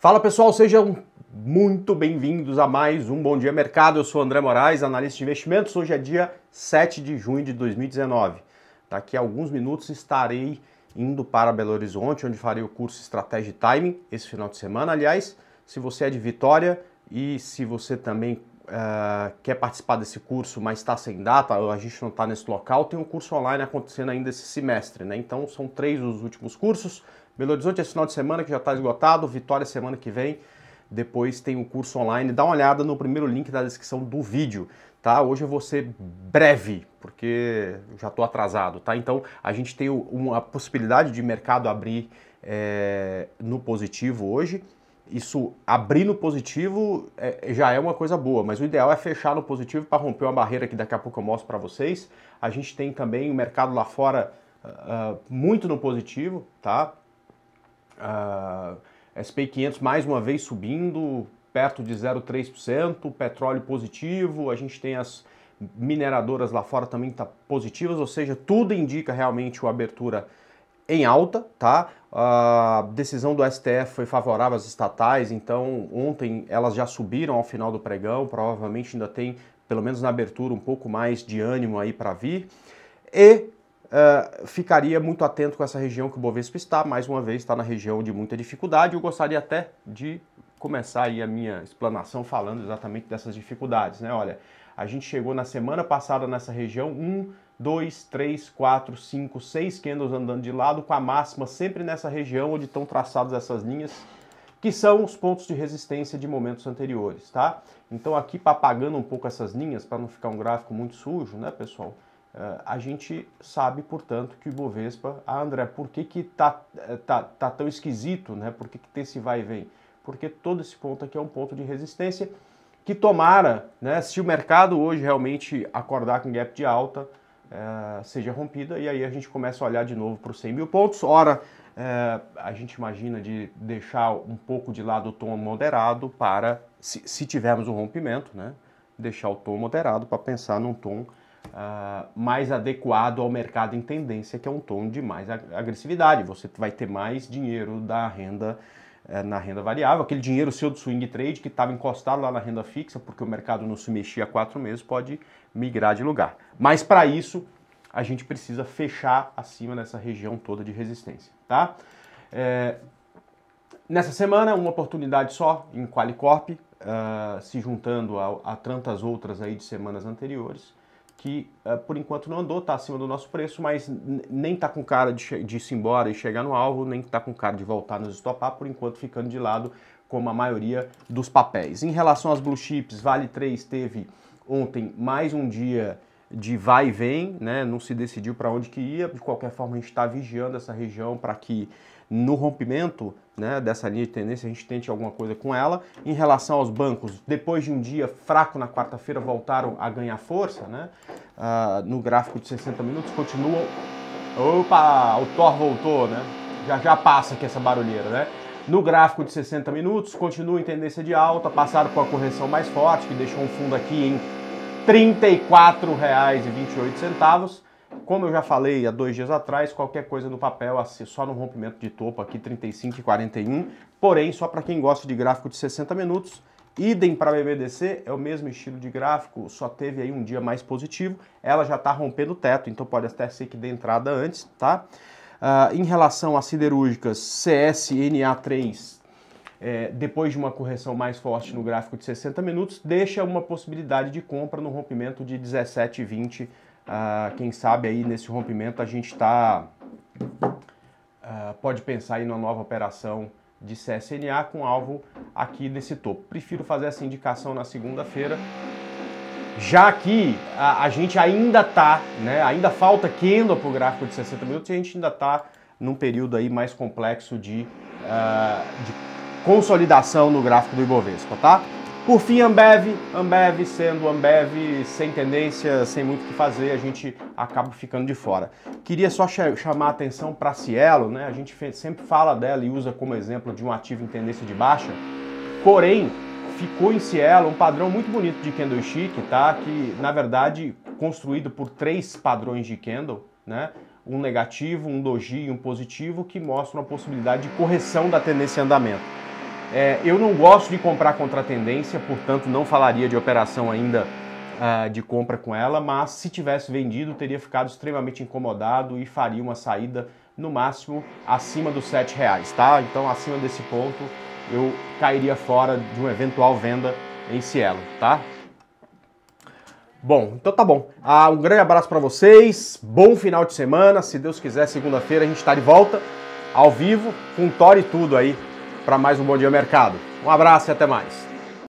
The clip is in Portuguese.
Fala pessoal, sejam muito bem-vindos a mais um Bom Dia Mercado. Eu sou André Moraes, analista de investimentos. Hoje é dia 7 de junho de 2019. Daqui a alguns minutos estarei indo para Belo Horizonte, onde farei o curso Estratégia e Timing esse final de semana. Aliás, se você é de Vitória e se você também Uh, quer participar desse curso, mas está sem data, a gente não está nesse local, tem um curso online acontecendo ainda esse semestre, né? Então são três os últimos cursos. Belo Horizonte esse final de semana que já está esgotado, Vitória semana que vem. Depois tem o um curso online. Dá uma olhada no primeiro link da descrição do vídeo, tá? Hoje eu vou ser breve, porque já estou atrasado, tá? Então a gente tem uma possibilidade de mercado abrir é, no positivo hoje. Isso abrir no positivo é, já é uma coisa boa, mas o ideal é fechar no positivo para romper uma barreira que daqui a pouco eu mostro para vocês. A gente tem também o mercado lá fora uh, muito no positivo, tá? Uh, SP 500 mais uma vez subindo, perto de 0,3%, petróleo positivo, a gente tem as mineradoras lá fora também tá positivas, ou seja, tudo indica realmente uma abertura em alta, tá? A decisão do STF foi favorável às estatais, então ontem elas já subiram ao final do pregão, provavelmente ainda tem, pelo menos na abertura, um pouco mais de ânimo aí para vir. E ah, ficaria muito atento com essa região que o Bovespa está, mais uma vez está na região de muita dificuldade. Eu gostaria até de começar aí a minha explanação falando exatamente dessas dificuldades, né? Olha, a gente chegou na semana passada nessa região 1, 2, 3, 4, 5, 6 candles andando de lado, com a máxima sempre nessa região onde estão traçadas essas linhas, que são os pontos de resistência de momentos anteriores, tá? Então aqui, apagando um pouco essas linhas, para não ficar um gráfico muito sujo, né, pessoal? Ah, a gente sabe, portanto, que o Ibovespa... Ah, André, por que que tá, eh, tá, tá tão esquisito, né? Por que que tem esse vai e vem? Porque todo esse ponto aqui é um ponto de resistência que tomara, né? Se o mercado hoje realmente acordar com gap de alta, é, seja rompida e aí a gente começa a olhar de novo para os 100 mil pontos. Ora, é, a gente imagina de deixar um pouco de lado o tom moderado para, se, se tivermos um rompimento, né? Deixar o tom moderado para pensar num tom uh, mais adequado ao mercado em tendência, que é um tom de mais agressividade. Você vai ter mais dinheiro da renda eh, na renda variável, aquele dinheiro seu do swing trade que estava encostado lá na renda fixa, porque o mercado não se mexia há quatro meses, pode migrar de lugar. Mas para isso, a gente precisa fechar acima dessa região toda de resistência, tá? É, nessa semana, uma oportunidade só em Qualicorp, uh, se juntando a, a, tantas outras aí de semanas anteriores que uh, por enquanto não andou, está acima do nosso preço, mas nem está com cara de, de ir embora e chegar no alvo, nem está com cara de voltar nos estopar, por enquanto ficando de lado, como a maioria dos papéis. Em relação às blue chips, Vale 3 teve ontem mais um dia de vai e vem, né? não se decidiu para onde que ia, de qualquer forma a gente está vigiando essa região para que no rompimento né, dessa linha de tendência, a gente tente alguma coisa com ela. Em relação aos bancos, depois de um dia fraco na quarta-feira, voltaram a ganhar força, né? Uh, no gráfico de 60 minutos, continuam. Opa, o Thor voltou, né? Já já passa aqui essa barulheira, né? No gráfico de 60 minutos, continua em tendência de alta, passaram com a correção mais forte, que deixou um fundo aqui em R$ 34,28 como eu já falei há dois dias atrás, qualquer coisa no papel, só no rompimento de topo aqui, 35 e 41. Porém, só para quem gosta de gráfico de 60 minutos, idem para a BBDC, é o mesmo estilo de gráfico, só teve aí um dia mais positivo. Ela já está rompendo o teto, então pode até ser que dê entrada antes, tá? Uh, em relação às siderúrgicas, CSNA3 é, depois de uma correção mais forte no gráfico de 60 minutos, deixa uma possibilidade de compra no rompimento de 17,20 ah, quem sabe aí nesse rompimento a gente está. Ah, pode pensar em uma nova operação de CSNA com alvo aqui nesse topo. Prefiro fazer essa indicação na segunda-feira, já que a, a gente ainda está, né, ainda falta candle para o gráfico de 60 minutos e a gente ainda está num período aí mais complexo de, uh, de consolidação no gráfico do Ibovespa, tá? Por fim, Ambev, Ambev sendo Ambev sem tendência, sem muito o que fazer, a gente acaba ficando de fora. Queria só chamar a atenção para a Cielo, né? A gente sempre fala dela e usa como exemplo de um ativo em tendência de baixa. Porém, ficou em Cielo um padrão muito bonito de candlestick, tá? Que na verdade construído por três padrões de candle, né? Um negativo, um doji e um positivo que mostram a possibilidade de correção da tendência em andamento. É, eu não gosto de comprar contra a tendência, portanto não falaria de operação ainda uh, de compra com ela, mas se tivesse vendido teria ficado extremamente incomodado e faria uma saída no máximo acima dos R$ reais, tá? Então acima desse ponto eu cairia fora de uma eventual venda em Cielo, tá? Bom, então tá bom. Ah, um grande abraço para vocês, bom final de semana. Se Deus quiser, segunda-feira a gente está de volta ao vivo com Tor e tudo aí para mais um Bom Dia Mercado. Um abraço e até mais.